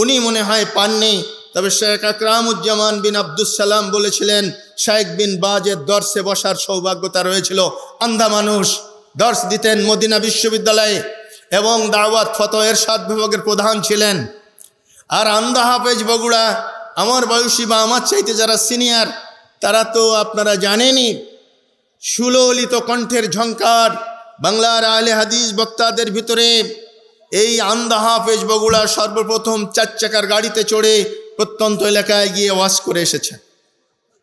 উনি মনে হয় পাননি তবে শেখ আকরামুজ্জামান বিন আব্দুল সালাম বলেছিলেন শেখ বিন বাজের দর্শে বসার সৌভাগ্যতা রয়েছিল আন্ধা মানুষ দর্শ দিতেন মদিনা বিশ্ববিদ্যালয়ে এবং দাওয়াত ফতো সাত বিভাগের প্রধান ছিলেন আর আন্দা হাফেজ বগুড়া আমার বয়সী বা আমার চাইতে যারা সিনিয়র তারা তো আপনারা জানেনই সুললিত কণ্ঠের ঝঙ্কার বাংলার আলে হাদিস বক্তাদের ভিতরে এই আন্দা হাফেজ বগুড়া সর্বপ্রথম চার চাকার গাড়িতে চড়ে প্রত্যন্ত এলাকায় গিয়ে ওয়াস করে এসেছে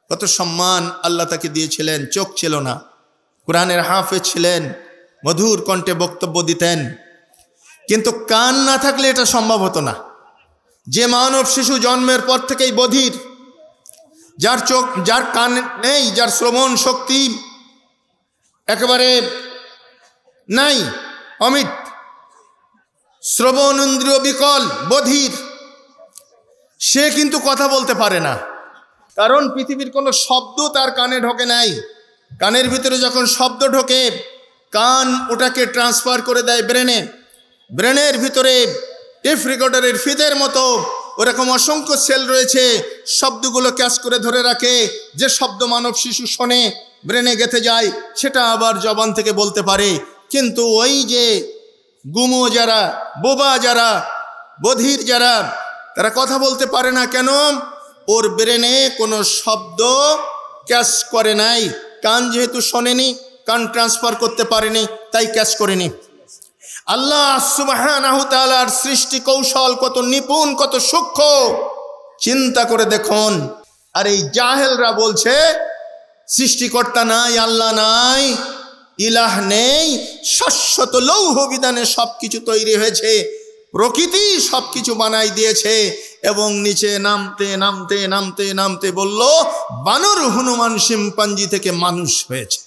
কত সম্মান আল্লাহ তাকে দিয়েছিলেন চোখ ছিল না কোরআনের হাফে ছিলেন মধুর কণ্ঠে বক্তব্য দিতেন কিন্তু কান না থাকলে এটা সম্ভব হতো না যে মানব শিশু জন্মের পর থেকেই বধির যার চোখ যার কান নেই যার শ্রবণ শক্তি একেবারে নাই অমিত শ্রবণ ইন্দ্রিয় বিকল বধির সে কিন্তু কথা বলতে পারে না কারণ পৃথিবীর কোনো শব্দ তার কানে ঢোকে নাই কানের ভিতরে যখন শব্দ ঢোকে কান ওটাকে ট্রান্সফার করে দেয় ব্রেনে ব্রেনের ভিতরে টেপ রেকর্ডারের ফিদের মতো ওরকম অসংখ্য সেল রয়েছে শব্দগুলো ক্যাচ করে ধরে রাখে যে শব্দ মানব শিশু শোনে ব্রেনে গেথে যায় সেটা আবার জবান থেকে বলতে পারে কিন্তু ওই যে গুমো যারা বোবা যারা বধির যারা তারা কথা বলতে পারে না কেন ওর ব্রেনে কোনো শব্দ ক্যাচ করে নাই কান যেহেতু শোনেনি কান ট্রান্সফার করতে পারেনি তাই ক্যাচ করেনি আল্লাহ সুবাহানার সৃষ্টি কৌশল কত নিপুণ কত সূক্ষ্ম চিন্তা করে দেখুন আর এই জাহেলরা বলছে সৃষ্টিকর্তা নাই আল্লাহ নাই ইলাহ নেই শাশ্বত লৌহ বিধানে সব কিছু তৈরি হয়েছে প্রকৃতি সব কিছু বানাই দিয়েছে এবং নিচে নামতে নামতে নামতে নামতে বলল বানর হনুমান শিম্পাঞ্জি থেকে মানুষ হয়েছে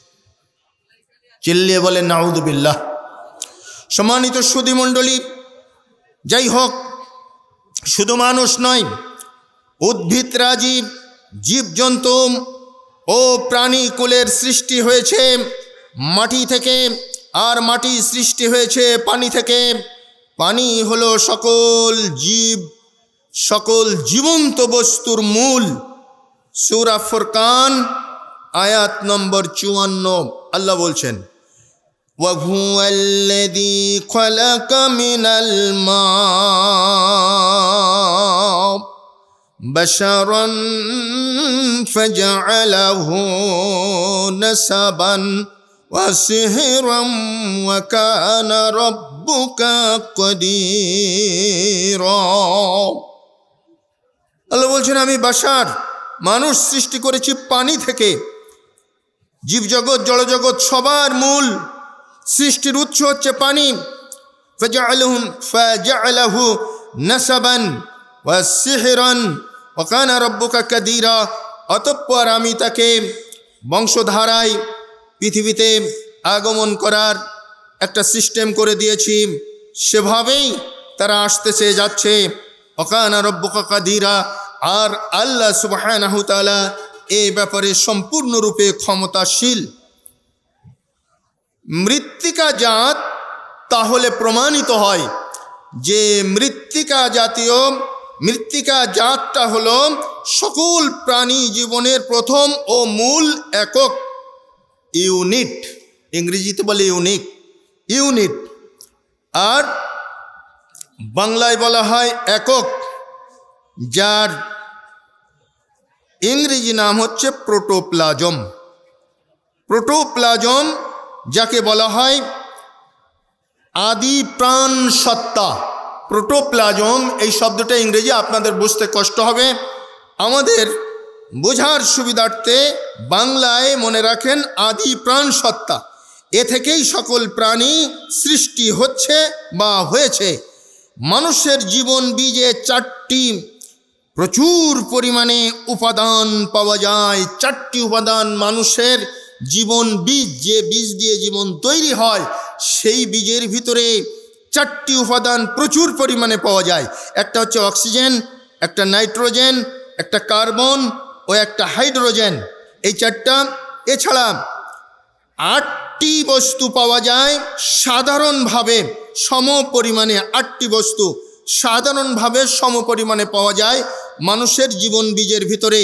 চিল্লিয়ে বলে নাউদুবিল্লাহ সম্মানিত মণ্ডলী যাই হোক শুধু মানুষ নয় উদ্ভিদ রাজীব জীবজন্তু ও প্রাণীকুলের সৃষ্টি হয়েছে মাটি থেকে আর মাটি সৃষ্টি হয়েছে পানি থেকে পানি হলো সকল জীব সকল জীবন্ত বস্তুর মূল সুরা ফুরকান আয়াত নম্বর চুয়ান্ন আল্লাহ বলছেন وهو الذي خلق من الماء بشرا فجعله نسبا وسهرا وكان ربك قديرا আল্লাহ বলছেন আমি বাসার মানুষ সৃষ্টি করেছি পানি থেকে জীবজগৎ জলজগৎ সবার মূল সৃষ্টির উৎস হচ্ছে পানি فجعلهم فجعله نسبا وسحرا وكان ربك كديرا অতঃপর আমি তাকে বংশধারায় পৃথিবীতে আগমন করার একটা সিস্টেম করে দিয়েছি সেভাবেই তারা আসতেছে যাচ্ছে অকানা রব্বকা কাদিরা আর আল্লাহ সুবাহ এ ব্যাপারে সম্পূর্ণরূপে ক্ষমতাশীল মৃত্তিকা জাত তাহলে প্রমাণিত হয় যে মৃত্তিকা জাতীয় মৃত্তিকা জাতটা হল সকল প্রাণী জীবনের প্রথম ও মূল একক ইউনিট ইংরেজিতে বলে ইউনিক ইউনিট আর বাংলায় বলা হয় একক যার ইংরেজি নাম হচ্ছে প্রোটোপ্লাজম প্রোটোপ্লাজম যাকে বলা হয় আদি প্রাণ সত্তা প্রোটোপ্লাজম এই শব্দটা ইংরেজি আপনাদের বুঝতে কষ্ট হবে আমাদের বোঝার সুবিধার্থে বাংলায় মনে রাখেন আদি প্রাণ সত্তা এ থেকেই সকল প্রাণী সৃষ্টি হচ্ছে বা হয়েছে মানুষের জীবন বীজে চারটি প্রচুর পরিমাণে উপাদান পাওয়া যায় চারটি উপাদান মানুষের জীবন বীজ যে বীজ দিয়ে জীবন তৈরি হয় সেই বীজের ভিতরে চারটি উপাদান প্রচুর পরিমাণে পাওয়া যায় একটা হচ্ছে অক্সিজেন একটা নাইট্রোজেন একটা কার্বন ও একটা হাইড্রোজেন এই চারটা এছাড়া আটটি বস্তু পাওয়া যায় সাধারণভাবে সম পরিমাণে আটটি বস্তু সাধারণভাবে সম পরিমাণে পাওয়া যায় মানুষের জীবন বীজের ভিতরে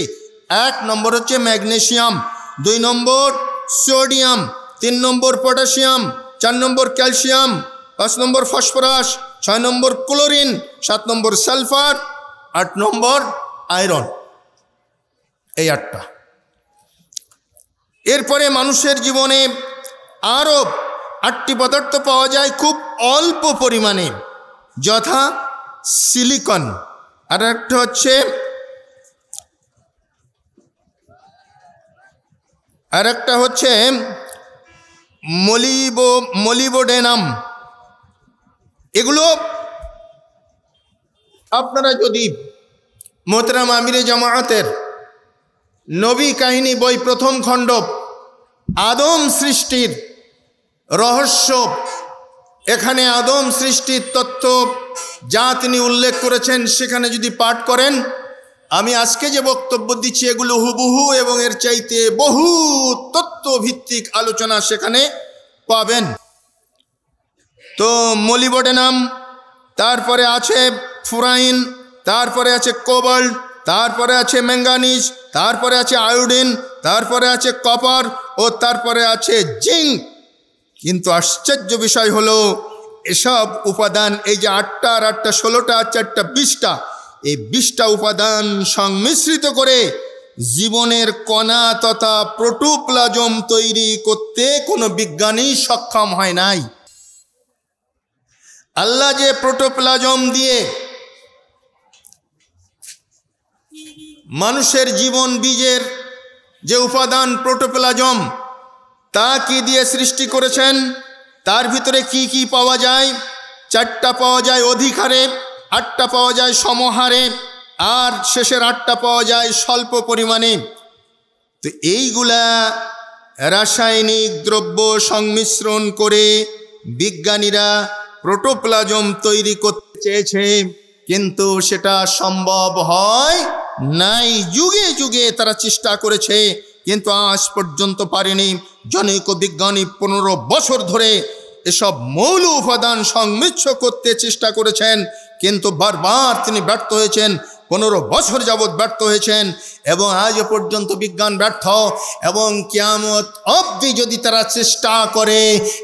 এক নম্বর হচ্ছে ম্যাগনেশিয়াম দুই নম্বর সোডিয়াম তিন নম্বর পটাশিয়াম চার নম্বর ক্যালসিয়াম পাঁচ নম্বর ফসফরাস ছয় নম্বর ক্লোরিন সাত নম্বর সালফার আট নম্বর আয়রন এই আটটা এরপরে মানুষের জীবনে আরও আটটি পদার্থ পাওয়া যায় খুব অল্প পরিমাণে যথা সিলিকন আর একটা হচ্ছে আর একটা হচ্ছে মলিবো মলিবোডেনাম এগুলো আপনারা যদি মোতরাম আমিরে জামায়াতের নবী কাহিনী বই প্রথম খণ্ড আদম সৃষ্টির রহস্য এখানে আদম সৃষ্টির তত্ত্ব যা তিনি উল্লেখ করেছেন সেখানে যদি পাঠ করেন আমি আজকে যে বক্তব্য দিচ্ছি এগুলো হুবহু এবং এর চাইতে বহু তত্ত্বভিত্তিক আলোচনা সেখানে পাবেন তো নাম তারপরে আছে ফুরাইন তারপরে আছে কোবাল্ট তারপরে আছে ম্যাঙ্গানিজ তারপরে আছে আয়োডিন তারপরে আছে কপার ও তারপরে আছে জিঙ্ক কিন্তু আশ্চর্য বিষয় হলো এসব উপাদান এই যে আটটা আর আটটা ষোলোটা চারটা বিশটা এই বিশটা উপাদান সংমিশ্রিত করে জীবনের কণা তথা প্রোটোপ্লাজম তৈরি করতে কোনো বিজ্ঞানী সক্ষম হয় নাই আল্লাহ যে প্রোটোপ্লাজম দিয়ে মানুষের জীবন বীজের যে উপাদান প্রোটোপ্লাজম তা কি দিয়ে সৃষ্টি করেছেন তার ভিতরে কি কি পাওয়া যায় চারটা পাওয়া যায় অধিকারে আটটা পাওয়া যায় সমহারে আর শেষের আটটা পাওয়া যায় স্বল্প পরিমাণে তো এইগুলা রাসায়নিক দ্রব্য সংমিশ্রণ করে বিজ্ঞানীরা প্রোটোপ্লাজম তৈরি করতে চেয়েছে কিন্তু সেটা সম্ভব হয় নাই যুগে যুগে তারা চেষ্টা করেছে কিন্তু আজ পর্যন্ত পারেনি জনৈক বিজ্ঞানী পনেরো বছর ধরে এসব মৌল উপাদান সংমিশ্র করতে চেষ্টা করেছেন কিন্তু বারবার তিনি ব্যর্থ হয়েছেন পনেরো বছর যাবৎ ব্যর্থ হয়েছেন এবং আজ পর্যন্ত বিজ্ঞান ব্যর্থ এবং কেয়ামত অবধি যদি তারা চেষ্টা করে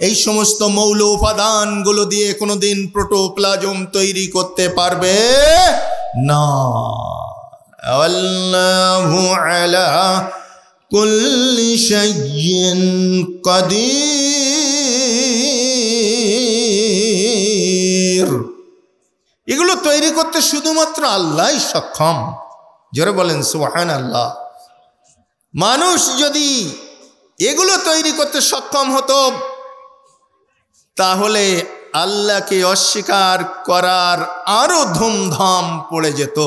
এই সমস্ত মৌল উপাদানগুলো দিয়ে কোনো দিন প্রোটোপ্লাজম তৈরি করতে পারবে না আলা কুল্লি কদির করতে শুধুমাত্র আল্লাহ সক্ষম জোরে বলেন সুহান আল্লাহ মানুষ যদি এগুলো তৈরি করতে সক্ষম হতো তাহলে আল্লাহকে অস্বীকার করার আরো ধুমধাম পড়ে যেত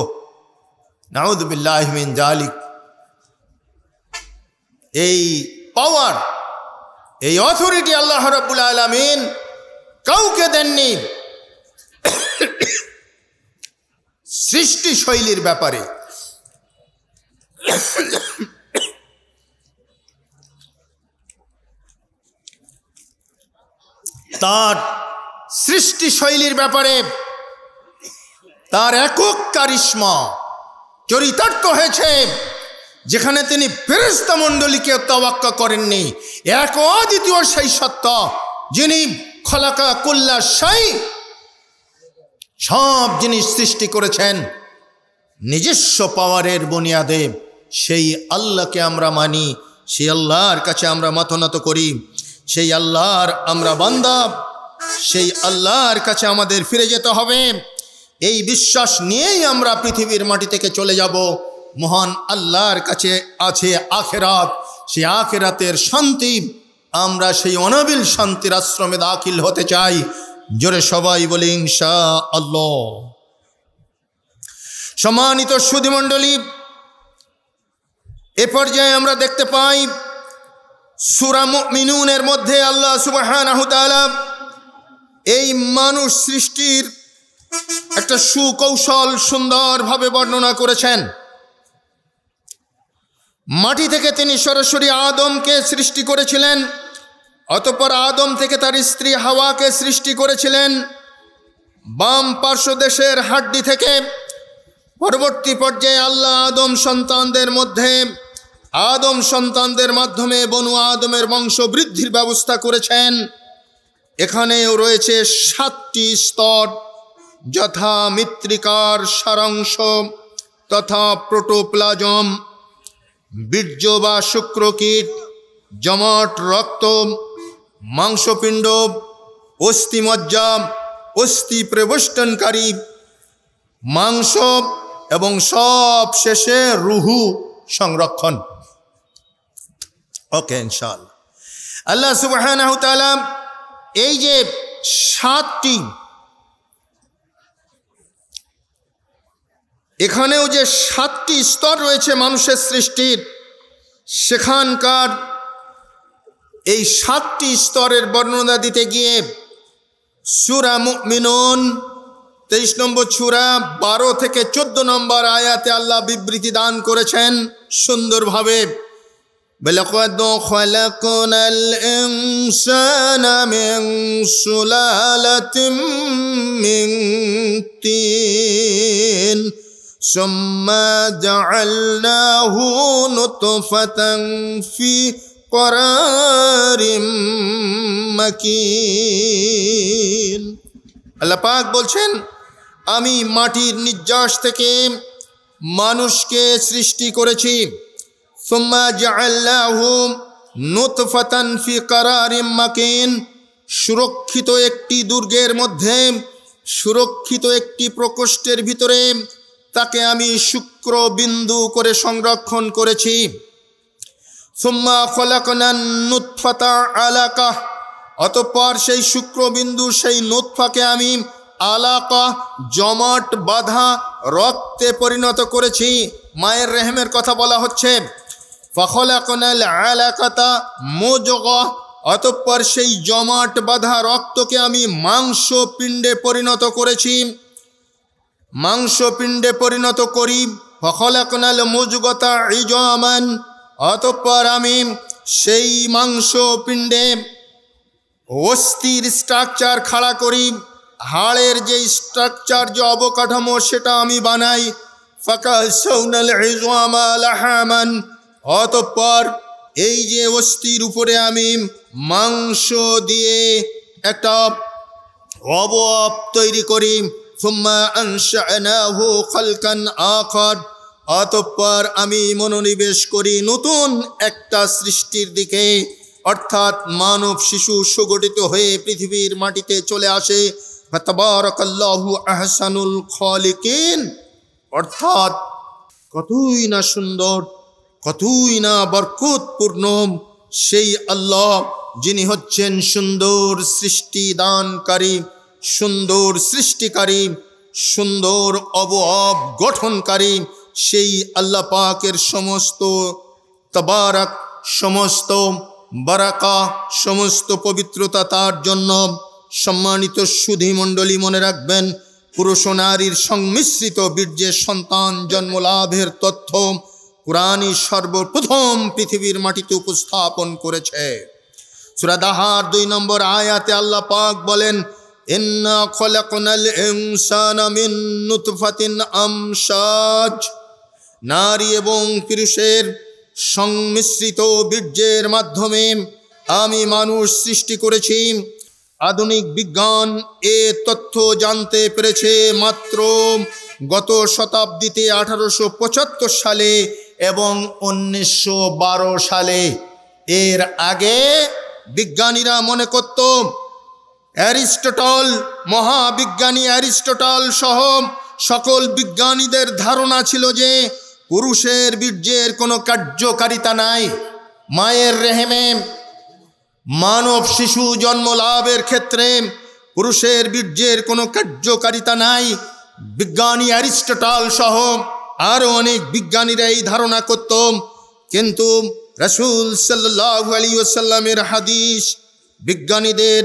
নাউদ্দিল্লাহমিন জালিক এই পাওয়ার এই অথরিটি আল্লাহ রবুল আলমিন কাউকে দেননি সৃষ্টিশৈলীর ব্যাপারে তার সৃষ্টিশৈলীর ব্যাপারে তার একক কারিশ্মা চরিতার্থ হয়েছে যেখানে তিনি ফেরেস্তা মন্ডলীকে তবাক্কা করেননি এক অদ্বিতীয় সেই সত্য যিনি খলাকা কল্লা সাই সব জিনিস সৃষ্টি করেছেন নিজস্ব পাওয়ারের বুনিয়াদে সেই আল্লাহকে আমরা মানি সেই আল্লাহর কাছে আমরা মাথনত করি সেই আল্লাহর আমরা বান্দা সেই আল্লাহর কাছে আমাদের ফিরে যেতে হবে এই বিশ্বাস নিয়েই আমরা পৃথিবীর মাটি থেকে চলে যাব মহান আল্লাহর কাছে আছে আখেরাত সেই আখেরাতের শান্তি আমরা সেই অনাবিল শান্তির আশ্রমে দাখিল হতে চাই জোরে সবাই বলি ইনশা আল্লাহ সম্মানিত সুধিমণ্ডলী এ পর্যায়ে আমরা দেখতে পাই সুরা মিনুনের মধ্যে আল্লাহ সুবাহান এই মানুষ সৃষ্টির একটা সুকৌশল সুন্দরভাবে বর্ণনা করেছেন মাটি থেকে তিনি সরাসরি আদমকে সৃষ্টি করেছিলেন অতপর আদম থেকে তার স্ত্রী হাওয়াকে সৃষ্টি করেছিলেন বাম পার্শ্ব দেশের হাড্ডি থেকে পরবর্তী পর্যায়ে আল্লাহ আদম সন্তানদের মধ্যে আদম সন্তানদের মাধ্যমে বনু আদমের বংশ বৃদ্ধির ব্যবস্থা করেছেন এখানেও রয়েছে সাতটি স্তর যথা মৃত্তিকার সারাংশ তথা প্রোটোপ্লাজম বীর্য বা শুক্রকীট জমাট রক্ত মাংসপিণ্ড অস্থি মজ্জা অস্থি প্রবষ্টনকারী মাংস এবং সব শেষে রুহু সংরক্ষণ ওকে ইনশাল আল্লাহ সুবাহ এই যে সাতটি এখানেও যে সাতটি স্তর রয়েছে মানুষের সৃষ্টির সেখানকার এই সাতটি স্তরের বর্ণনা দিতে গিয়ে সুরা মিনুন তেইশ নম্বর সুরা বারো থেকে চোদ্দ নম্বর আয়াতে আল্লাহ বিবৃতি দান করেছেন সুন্দরভাবে ولقد خلقنا الإنسان من سلالة আল্লাপাক বলছেন আমি মাটির নির্যাস থেকে মানুষকে সৃষ্টি করেছি ফি মাকিন সুরক্ষিত একটি দুর্গের মধ্যে সুরক্ষিত একটি প্রকোষ্ঠের ভিতরে তাকে আমি শুক্র বিন্দু করে সংরক্ষণ করেছি অতপর নুৎফাতা অতঃপর সেই শুক্রবিন্দু সেই নোৎফাকে আমি আলাকা জমাট বাধা রক্তে পরিণত করেছি মায়ের রেহমের কথা বলা হচ্ছে ফখলাকনাল আলাকাতা মোজগ অতঃপর সেই জমাট বাধা রক্তকে আমি মাংস পিণ্ডে পরিণত করেছি মাংস পিণ্ডে পরিণত করি ফখলাকনাল মোজগতা ইজমান অতঃপর আমি সেই মাংস পিণ্ডে অস্থির স্ট্রাকচার খাড়া করি হাড়ের যে স্ট্রাকচার যে অবকাঠামো সেটা আমি বানাই অতঃপর এই যে অস্থির উপরে আমি মাংস দিয়ে একটা অবয়ব তৈরি করি ثم أنشأناه خلقا آخر অতঃপর আমি মনোনিবেশ করি নতুন একটা সৃষ্টির দিকে অর্থাৎ মানব শিশু সুগঠিত হয়ে পৃথিবীর মাটিতে চলে আসে ফতবরকাল্লাহু আহসানুল খলিকিন অর্থাৎ কতই না সুন্দর কতই না বরকতপূর্ণ সেই আল্লাহ যিনি হচ্ছেন সুন্দর সৃষ্টি দানকারী সুন্দর সৃষ্টিকারী সুন্দর অবয়ব গঠনকারী সেই আল্লাহ পাকের সমস্ত তবারক সমস্ত বারাকা সমস্ত পবিত্রতা তার জন্য সম্মানিত সুধিমণ্ডলী মনে রাখবেন পুরুষ নারীর সংমিশ্রিত বীর্যের সন্তান জন্মলাভের তথ্য কোরআনই সর্বপ্রথম পৃথিবীর মাটিতে উপস্থাপন করেছে সুরাদাহার দুই নম্বর আয়াতে আল্লাহ পাক বলেন ইন্না খলাকনাল ইনসানা মিন নুতফাতিন আমসাজ নারী এবং পুরুষের সংমিশ্রিত বীর্যের মাধ্যমে আমি মানুষ সৃষ্টি করেছি আধুনিক বিজ্ঞান এ তথ্য জানতে পেরেছে মাত্র গত শতাব্দীতে আঠারোশো পঁচাত্তর সালে এবং উনিশশো সালে এর আগে বিজ্ঞানীরা মনে করত অ্যারিস্টটল মহাবিজ্ঞানী অ্যারিস্টটল সহ সকল বিজ্ঞানীদের ধারণা ছিল যে পুরুষের বীর্যের কোনো কার্যকারিতা নাই মায়ের রেহেমে মানব শিশু জন্ম লাভের ক্ষেত্রে পুরুষের বীর্যের কোনো কার্যকারিতা নাই বিজ্ঞানী অ্যারিস্টটল সহ আরও অনেক বিজ্ঞানীরা এই ধারণা করত কিন্তু রসুল সাল্লাহ আলী হাদিস বিজ্ঞানীদের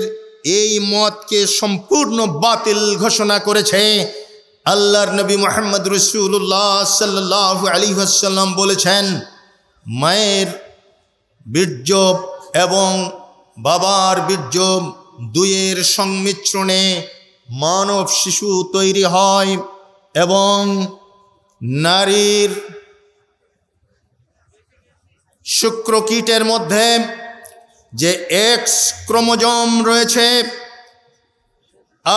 এই মতকে সম্পূর্ণ বাতিল ঘোষণা করেছে আল্লাহর নবী মোহাম্মদ রসুল্লাহ সাল্লাহ আলী আসাল্লাম বলেছেন মায়ের বীর্য এবং বাবার বীর্য দুয়ের সংমিশ্রণে মানব শিশু তৈরি হয় এবং নারীর শুক্রকীটের মধ্যে যে এক্স ক্রোমোজম রয়েছে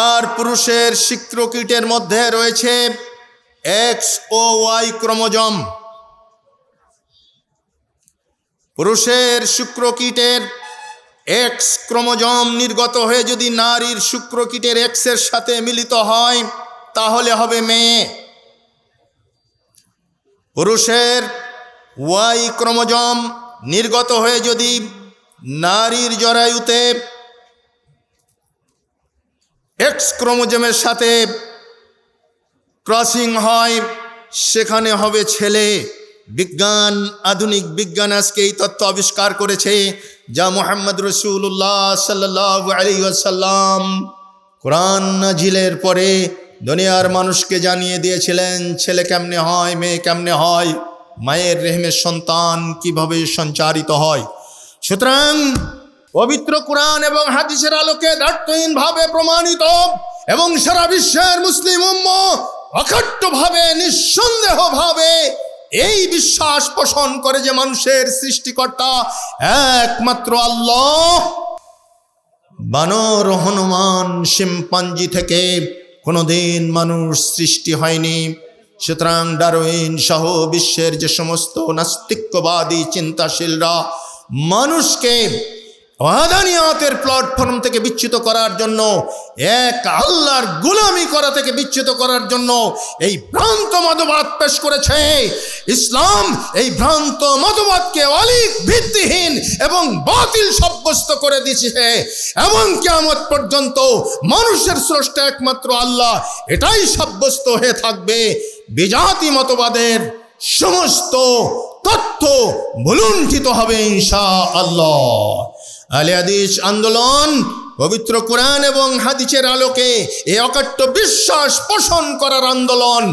আর পুরুষের শিক্রকীটের মধ্যে রয়েছে এক্স ও ওয়াই ক্রোমোজম পুরুষের শুক্রকীটের এক্স ক্রোমোজম নির্গত হয়ে যদি নারীর শুক্রকীটের এক্সের সাথে মিলিত হয় তাহলে হবে মেয়ে পুরুষের ওয়াই ক্রোমোজম নির্গত হয়ে যদি নারীর জরায়ুতে এক্স ক্রোমোজোমের সাথে ক্রসিং হয় সেখানে হবে ছেলে বিজ্ঞান আধুনিক বিজ্ঞান আজকে এই তত্ত্ব আবিষ্কার করেছে যা মোহাম্মদ রসুল্লাহ সাল্লাহ আলিয়াসাল্লাম কোরআন নাজিলের পরে দুনিয়ার মানুষকে জানিয়ে দিয়েছিলেন ছেলে কেমনে হয় মেয়ে কেমনে হয় মায়ের রেহমের সন্তান কিভাবে সঞ্চারিত হয় সুতরাং পবিত্র কোরআন এবং হাদিসের আলোকে দার্থহীনভাবে প্রমাণিত এবং সারা বিশ্বের মুসলিম উম্ম নিঃসন্দেহ নিঃসন্দেহভাবে এই বিশ্বাস পোষণ করে যে মানুষের সৃষ্টিকর্তা একমাত্র আল্লাহ বানর হনুমান শিম্পাঞ্জি থেকে কোনোদিন মানুষ সৃষ্টি হয়নি সুতরাং ডারোইন সহ বিশ্বের যে সমস্ত নাস্তিক্যবাদী চিন্তাশীলরা মানুষকে প্ল্যাটফর্ম থেকে বিচ্যুত করার জন্য এক আল্লাহর গুলামি করা থেকে বিচ্যুত করার জন্য এই ভ্রান্ত মতবাদ পেশ করেছে ইসলাম এই ভ্রান্ত মতবাদকে অলিক ভিত্তিহীন এবং বাতিল সাব্যস্ত করে দিয়েছে এবং কেমন পর্যন্ত মানুষের স্রষ্টা একমাত্র আল্লাহ এটাই সাব্যস্ত হয়ে থাকবে বিজাতি মতবাদের সমস্ত তথ্য ভুলুণ্ঠিত হবে ইনশা আল্লাহ আলে আন্দোলন পবিত্র কোরআন এবং হাদিসের আলোকে এই অকাট্য বিশ্বাস পোষণ করার আন্দোলন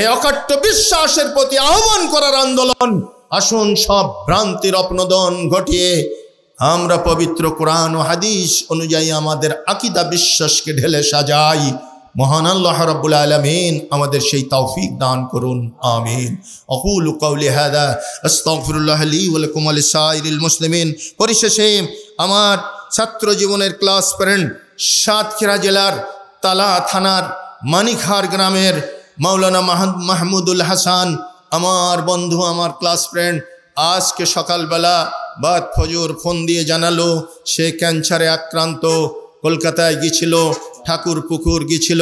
এই অকাট্য বিশ্বাসের প্রতি আহ্বান করার আন্দোলন আসুন সব ভ্রান্তির অপনোদন ঘটিয়ে আমরা পবিত্র কোরআন ও হাদিস অনুযায়ী আমাদের আকিদা বিশ্বাসকে ঢেলে সাজাই মহান আল্লাহ রাব্বুল আলামিন আমাদের সেই তৌফিক দান করুন আমিন আকুল কাউলি হাদা আস্তাগফিরুল্লাহ লি ওয়া লাকুম ওয়া লিসাইরিল মুসলিমিন পরিশেষে আমার ছাত্র জীবনের ক্লাস ফ্রেন্ড সাতক্ষীরা জেলার তালা থানার মানিখার গ্রামের মাওলানা মাহমুদুল হাসান আমার বন্ধু আমার ক্লাস ফ্রেন্ড আজকে সকালবেলা বাদ ফজর ফোন দিয়ে জানালো সে ক্যান্সারে আক্রান্ত কলকাতায় গিয়েছিল ঠাকুর পুকুর গিয়েছিল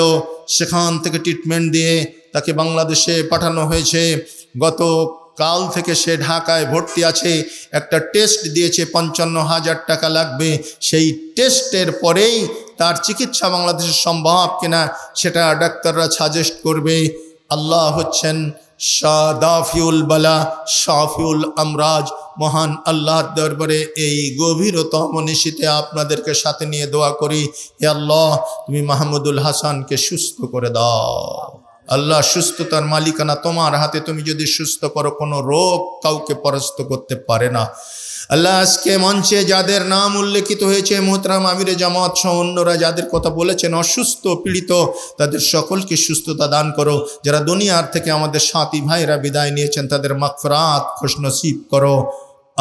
সেখান থেকে ট্রিটমেন্ট দিয়ে তাকে বাংলাদেশে পাঠানো হয়েছে গত কাল থেকে সে ঢাকায় ভর্তি আছে একটা টেস্ট দিয়েছে পঞ্চান্ন হাজার টাকা লাগবে সেই টেস্টের পরেই তার চিকিৎসা বাংলাদেশে সম্ভব কিনা সেটা ডাক্তাররা সাজেস্ট করবে আল্লাহ হচ্ছেন শাদাফিউল বালা শাফিউল আমরাজ মহান আল্লাহর দরবারে এই গভীরতম নিশিতে আপনাদেরকে সাথে নিয়ে দোয়া করি হে আল্লাহ তুমি মাহমুদুল হাসানকে সুস্থ করে দাও আল্লাহ সুস্থতার মালিকানা তোমার হাতে তুমি যদি সুস্থ করো কোনো রোগ কাউকে পরাস্ত করতে পারে না আল্লাহ আজকে মঞ্চে যাদের নাম উল্লেখিত হয়েছে মোহতরাম আমিরে জামাত সহ অন্যরা যাদের কথা বলেছেন অসুস্থ পীড়িত তাদের সকলকে সুস্থতা দান করো যারা দুনিয়ার থেকে আমাদের সাথী ভাইরা বিদায় নিয়েছেন তাদের মাফরাত খুশনসিব করো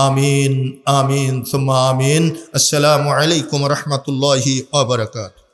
আমিন আমিন সুম্মা আমিন আসসালামু আলাইকুম রহমতুল্লাহি আবরকাত